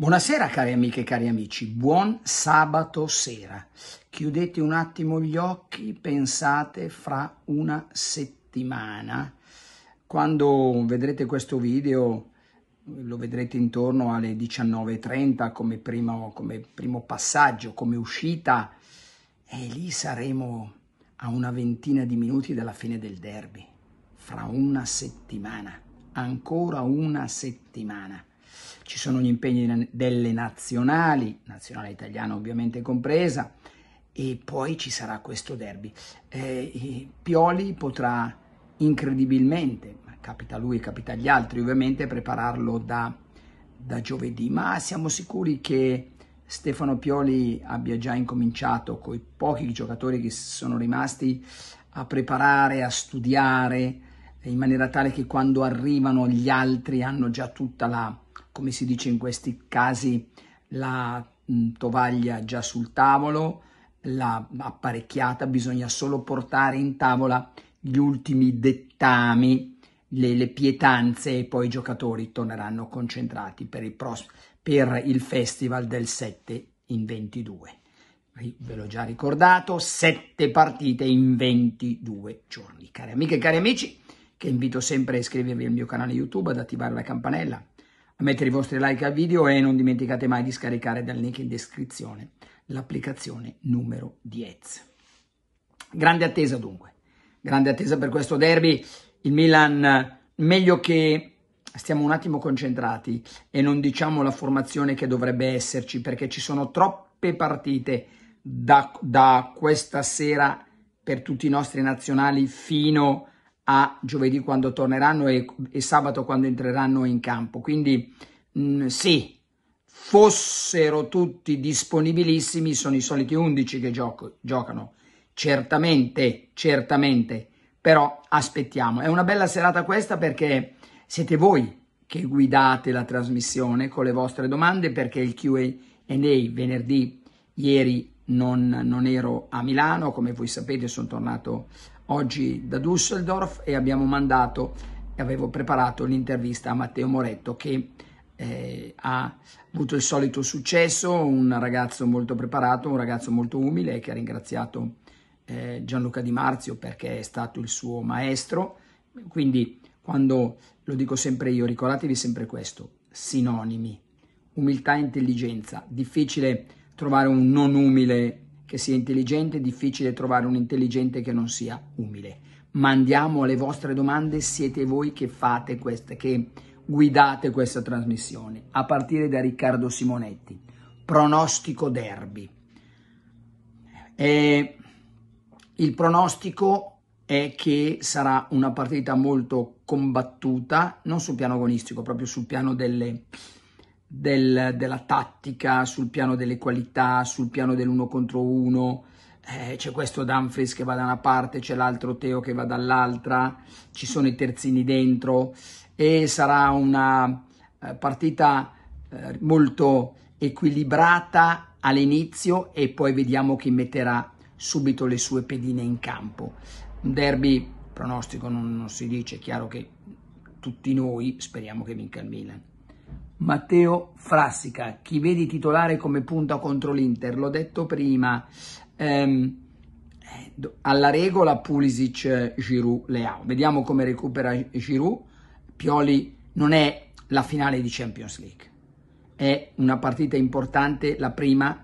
Buonasera cari amiche e cari amici, buon sabato sera. Chiudete un attimo gli occhi, pensate fra una settimana, quando vedrete questo video, lo vedrete intorno alle 19.30 come primo, come primo passaggio, come uscita, e lì saremo a una ventina di minuti dalla fine del derby, fra una settimana, ancora una settimana. Ci sono gli impegni delle nazionali, nazionale italiana ovviamente compresa, e poi ci sarà questo derby. Eh, Pioli potrà incredibilmente, capita a lui e capita agli altri ovviamente, prepararlo da, da giovedì, ma siamo sicuri che Stefano Pioli abbia già incominciato con i pochi giocatori che sono rimasti a preparare, a studiare, in maniera tale che quando arrivano gli altri hanno già tutta la, come si dice in questi casi, la mm, tovaglia già sul tavolo, la apparecchiata, bisogna solo portare in tavola gli ultimi dettami, le, le pietanze e poi i giocatori torneranno concentrati per il, pros- per il festival del 7 in 22. Ve l'ho già ricordato, 7 partite in 22 giorni. Cari amiche e cari amici, che invito sempre a iscrivervi al mio canale YouTube, ad attivare la campanella, mettere i vostri like al video e non dimenticate mai di scaricare dal link in descrizione l'applicazione numero 10. Grande attesa dunque, grande attesa per questo derby. Il Milan, meglio che stiamo un attimo concentrati e non diciamo la formazione che dovrebbe esserci perché ci sono troppe partite da, da questa sera per tutti i nostri nazionali fino a a giovedì quando torneranno e, e sabato quando entreranno in campo. Quindi mh, mm, sì, fossero tutti disponibilissimi, sono i soliti 11 che gioco, giocano. Certamente, certamente, però aspettiamo. È una bella serata questa perché siete voi che guidate la trasmissione con le vostre domande perché il Q&A venerdì ieri non, non ero a Milano, come voi sapete sono tornato oggi da Düsseldorf e abbiamo mandato e avevo preparato l'intervista a Matteo Moretto che eh, ha avuto il solito successo, un ragazzo molto preparato, un ragazzo molto umile che ha ringraziato eh, Gianluca Di Marzio perché è stato il suo maestro. Quindi quando lo dico sempre io, ricordatevi sempre questo, sinonimi, umiltà e intelligenza, difficile trovare un non umile che sia intelligente, è difficile trovare un intelligente che non sia umile. Mandiamo le vostre domande, siete voi che fate queste, che guidate questa trasmissione, a partire da Riccardo Simonetti. Pronostico derby. E il pronostico è che sarà una partita molto combattuta, non sul piano agonistico, proprio sul piano delle del, della tattica, sul piano delle qualità, sul piano dell'uno contro uno. Eh, c'è questo Dumfries che va da una parte, c'è l'altro Teo che va dall'altra, ci sono i terzini dentro e sarà una eh, partita eh, molto equilibrata all'inizio e poi vediamo chi metterà subito le sue pedine in campo. Un derby pronostico non, non si dice, è chiaro che tutti noi speriamo che vinca il Milan. Matteo Frassica, chi vedi titolare come punta contro l'Inter, l'ho detto prima, ehm, eh, alla regola Pulisic, Giroud, Leao. Vediamo come recupera Giroud. Pioli non è la finale di Champions League, è una partita importante, la prima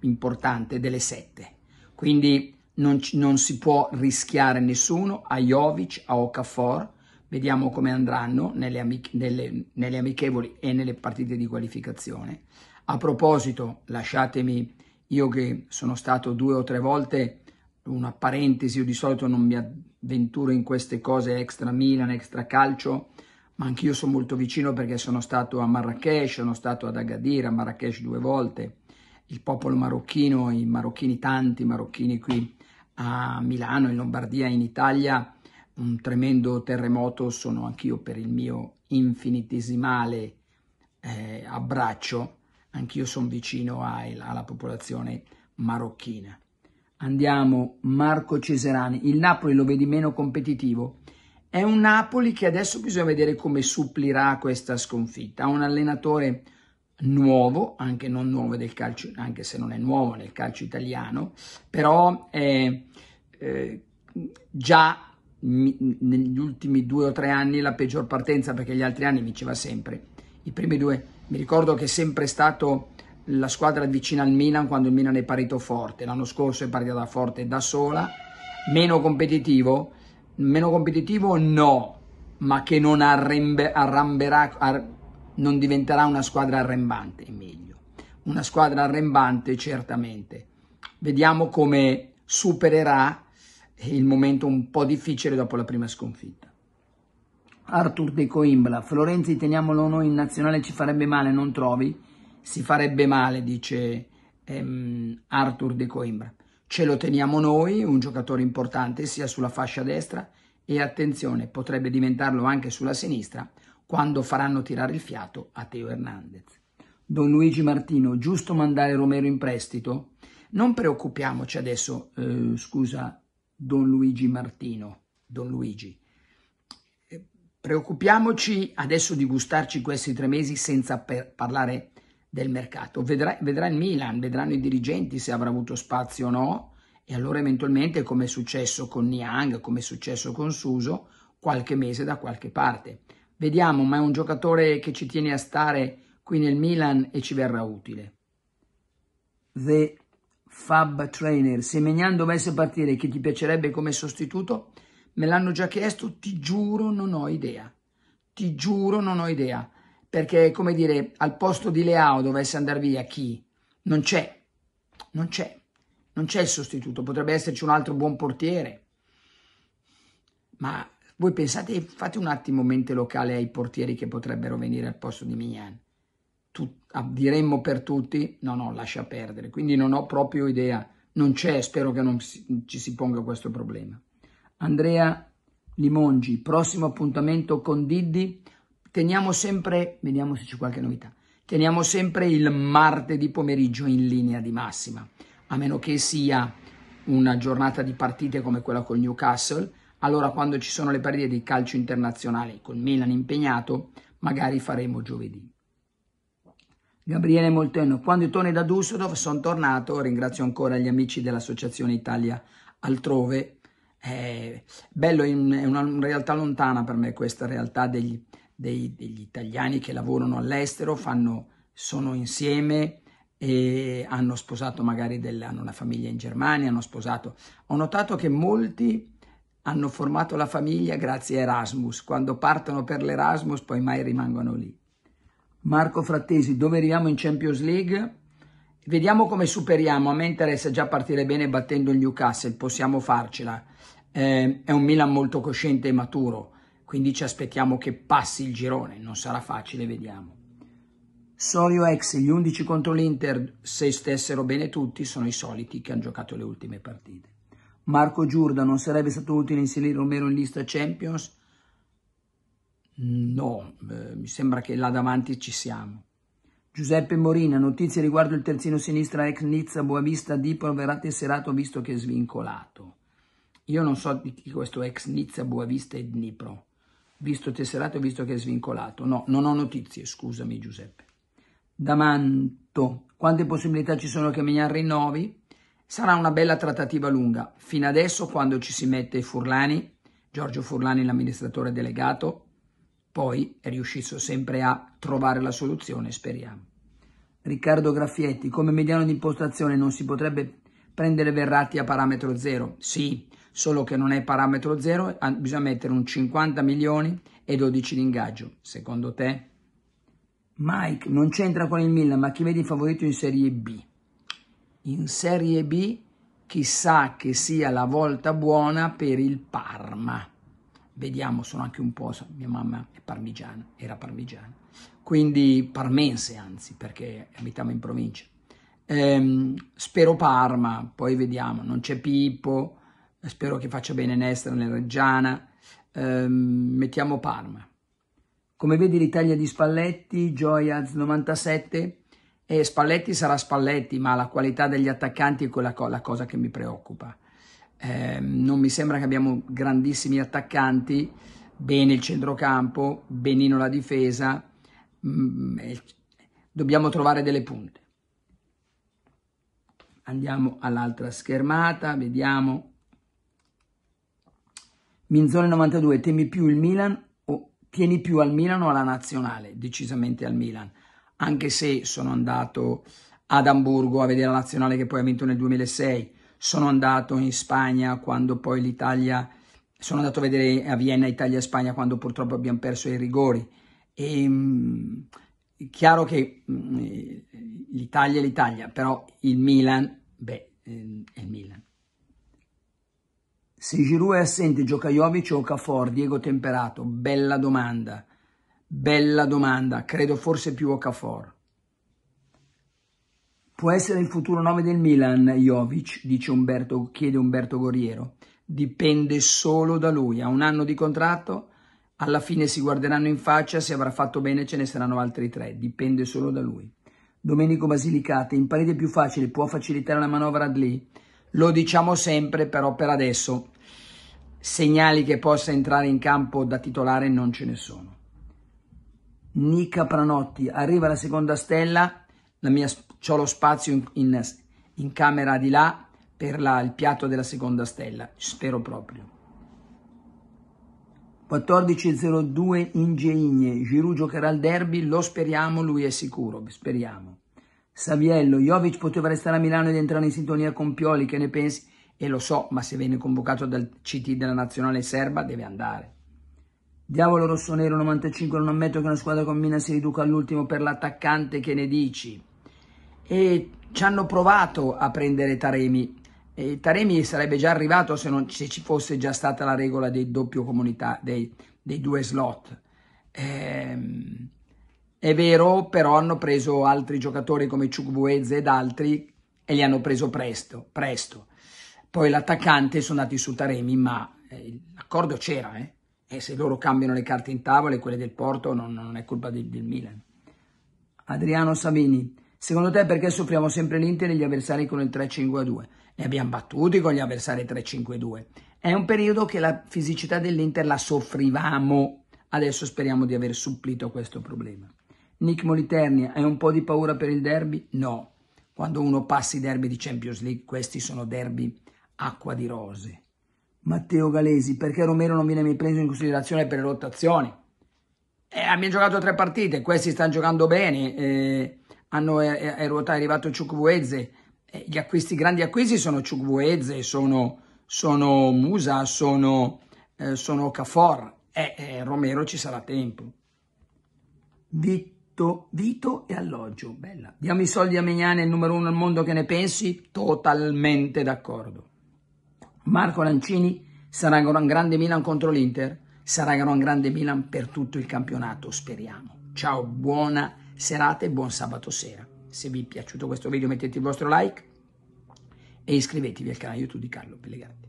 importante delle sette. Quindi non, non si può rischiare nessuno a Jovic, a Okafor, Vediamo come andranno nelle, amiche, nelle, nelle amichevoli e nelle partite di qualificazione. A proposito, lasciatemi, io che sono stato due o tre volte, una parentesi, io di solito non mi avventuro in queste cose extra Milan, extra calcio, ma anch'io sono molto vicino perché sono stato a Marrakesh, sono stato ad Agadir, a Marrakesh due volte, il popolo marocchino, i marocchini tanti, marocchini qui a Milano, in Lombardia, in Italia, un tremendo terremoto sono anch'io per il mio infinitesimale eh, abbraccio, anch'io sono vicino a, alla popolazione marocchina. Andiamo, Marco Ceserani, il Napoli lo vedi meno competitivo? È un Napoli che adesso bisogna vedere come supplirà questa sconfitta. Ha un allenatore nuovo, anche non nuovo del calcio, anche se non è nuovo nel calcio italiano, però è, eh, già mi, negli ultimi due o tre anni la peggior partenza perché gli altri anni vinceva sempre. I primi due mi ricordo che è sempre stato la squadra vicina al Milan quando il Milan è parito forte. L'anno scorso è partita forte da sola, meno competitivo, meno competitivo no, ma che non arrembe, arramberà, ar, non diventerà una squadra arrembante, è meglio. Una squadra arrembante certamente. Vediamo come supererà il momento un po' difficile dopo la prima sconfitta. Arthur De Coimbra, Florenzi teniamolo noi in nazionale ci farebbe male, non trovi? Si farebbe male, dice ehm, Arthur De Coimbra. Ce lo teniamo noi, un giocatore importante sia sulla fascia destra e attenzione, potrebbe diventarlo anche sulla sinistra quando faranno tirare il fiato a Teo Hernandez. Don Luigi Martino, giusto mandare Romero in prestito? Non preoccupiamoci adesso, eh, scusa Don Luigi Martino. Don Luigi. Eh, preoccupiamoci adesso di gustarci questi tre mesi senza parlare del mercato. Vedrà, vedrà, il Milan, vedranno i dirigenti se avrà avuto spazio o no e allora eventualmente come è successo con Niang, come è successo con Suso, qualche mese da qualche parte. Vediamo, ma è un giocatore che ci tiene a stare qui nel Milan e ci verrà utile. The Fab Trainer, se Mignan dovesse partire, che ti piacerebbe come sostituto? Me l'hanno già chiesto, ti giuro non ho idea. Ti giuro non ho idea. Perché, come dire, al posto di Leao dovesse andare via chi? Non c'è. Non c'è. Non c'è il sostituto. Potrebbe esserci un altro buon portiere. Ma voi pensate, fate un attimo mente locale ai portieri che potrebbero venire al posto di Mignan tu, ah, diremmo per tutti, no, no, lascia perdere. Quindi non ho proprio idea, non c'è, spero che non ci si ponga questo problema. Andrea Limongi, prossimo appuntamento con Diddi. Teniamo sempre, vediamo se c'è qualche novità, teniamo sempre il martedì pomeriggio in linea di massima, a meno che sia una giornata di partite come quella col Newcastle, allora quando ci sono le partite di calcio internazionale con Milan impegnato, magari faremo giovedì. Gabriele Molteno, quando torni da Düsseldorf sono tornato, ringrazio ancora gli amici dell'Associazione Italia Altrove. È bello, è una realtà lontana per me questa realtà degli, dei, degli italiani che lavorano all'estero, fanno, sono insieme e hanno sposato magari, del, hanno una famiglia in Germania, hanno sposato. Ho notato che molti hanno formato la famiglia grazie a Erasmus, quando partono per l'Erasmus poi mai rimangono lì. Marco Frattesi, dove arriviamo in Champions League? Vediamo come superiamo. A me interessa già partire bene battendo il Newcastle, possiamo farcela. Eh, è un Milan molto cosciente e maturo, quindi ci aspettiamo che passi il girone. Non sarà facile, vediamo. Sorio ex, gli 11 contro l'Inter, se stessero bene tutti, sono i soliti che hanno giocato le ultime partite. Marco Giurda, non sarebbe stato utile inserire Romero in lista Champions? No, eh, mi sembra che là davanti ci siamo. Giuseppe Morina, notizie riguardo il terzino sinistra ex Nizza Boavista Dipro verrà tesserato visto che è svincolato. Io non so di chi questo ex Nizza Boavista e Dnipro, visto tesserato e visto che è svincolato. No, non ho notizie, scusami Giuseppe. Damanto, quante possibilità ci sono che Mignan rinnovi? Sarà una bella trattativa lunga. Fino adesso, quando ci si mette Furlani, Giorgio Furlani l'amministratore delegato, poi è riuscito sempre a trovare la soluzione, speriamo. Riccardo Graffietti, come mediano di impostazione non si potrebbe prendere Verratti a parametro zero? Sì, solo che non è parametro zero, bisogna mettere un 50 milioni e 12 di ingaggio. Secondo te? Mike, non c'entra con il Milan, ma chi vedi favorito in Serie B? In Serie B chissà che sia la volta buona per il Parma vediamo, sono anche un po', mia mamma è parmigiana, era parmigiana, quindi parmense anzi, perché abitiamo in provincia. Ehm, spero Parma, poi vediamo, non c'è Pippo, spero che faccia bene Nestor nella Reggiana, ehm, mettiamo Parma. Come vedi l'Italia di Spalletti, Joyaz 97, e Spalletti sarà Spalletti, ma la qualità degli attaccanti è quella co- cosa che mi preoccupa eh, non mi sembra che abbiamo grandissimi attaccanti, bene il centrocampo, benino la difesa, mh, mm, dobbiamo trovare delle punte. Andiamo all'altra schermata, vediamo. Minzone 92, temi più il Milan o tieni più al Milan o alla nazionale? Decisamente al Milan, anche se sono andato ad Amburgo a vedere la nazionale che poi ha vinto nel 2006 sono andato in Spagna quando poi l'Italia, sono andato a vedere a Vienna Italia-Spagna quando purtroppo abbiamo perso i rigori. E, è mm, chiaro che mm, l'Italia è l'Italia, però il Milan, beh, è il Milan. Se Giroud è assente, gioca Jovic o Cafor? Diego Temperato, bella domanda, bella domanda, credo forse più Ocafor. Può essere il futuro nome del Milan, Jovic, dice Umberto, chiede Umberto Goriero. Dipende solo da lui. Ha un anno di contratto, alla fine si guarderanno in faccia, se avrà fatto bene ce ne saranno altri tre. Dipende solo da lui. Domenico Basilicate, in parete più facile, può facilitare la manovra Adli? Lo diciamo sempre, però per adesso segnali che possa entrare in campo da titolare non ce ne sono. Nica Pranotti, arriva la seconda stella, mia, ho lo spazio in, in, in, camera di là per la, il piatto della seconda stella, spero proprio. 14.02 Ingeigne, Giroud giocherà al derby, lo speriamo, lui è sicuro, speriamo. Saviello, Jovic poteva restare a Milano ed entrare in sintonia con Pioli, che ne pensi? E lo so, ma se viene convocato dal CT della nazionale serba deve andare. Diavolo rossonero 95, non ammetto che una squadra con Mina si riduca all'ultimo per l'attaccante, che ne dici? e ci hanno provato a prendere Taremi. E Taremi sarebbe già arrivato se, non, se ci fosse già stata la regola dei doppio comunità, dei, dei due slot. Ehm, è vero, però hanno preso altri giocatori come Chukwueze ed altri e li hanno preso presto, presto. Poi l'attaccante sono andati su Taremi, ma eh, l'accordo c'era, eh? E se loro cambiano le carte in tavola quelle del Porto non, non è colpa del, del Milan. Adriano Savini, Secondo te perché soffriamo sempre l'Inter e gli avversari con il 3-5-2? Ne abbiamo battuti con gli avversari 3-5-2. È un periodo che la fisicità dell'Inter la soffrivamo. Adesso speriamo di aver supplito questo problema. Nick Moliterni, hai un po' di paura per il derby? No. Quando uno passa i derby di Champions League, questi sono derby acqua di rose. Matteo Galesi, perché Romero non viene mai preso in considerazione per le rotazioni? Eh, abbiamo giocato tre partite, questi stanno giocando bene. Eh, hanno, è, eh, eh, è, ruota, è arrivato Ciukwueze, eh, gli acquisti, grandi acquisti sono Ciukwueze, sono, sono Musa, sono, eh, sono Cafor, e eh, Romero ci sarà tempo. Vitto, Vito e alloggio, bella. Diamo i soldi a Mignane, il numero uno al mondo, che ne pensi? Totalmente d'accordo. Marco Lancini sarà un grande Milan contro l'Inter? Sarà un grande Milan per tutto il campionato, speriamo. Ciao, buona serata e buon sabato sera. Se vi è piaciuto questo video mettete il vostro like e iscrivetevi al canale YouTube di Carlo Pellegrini.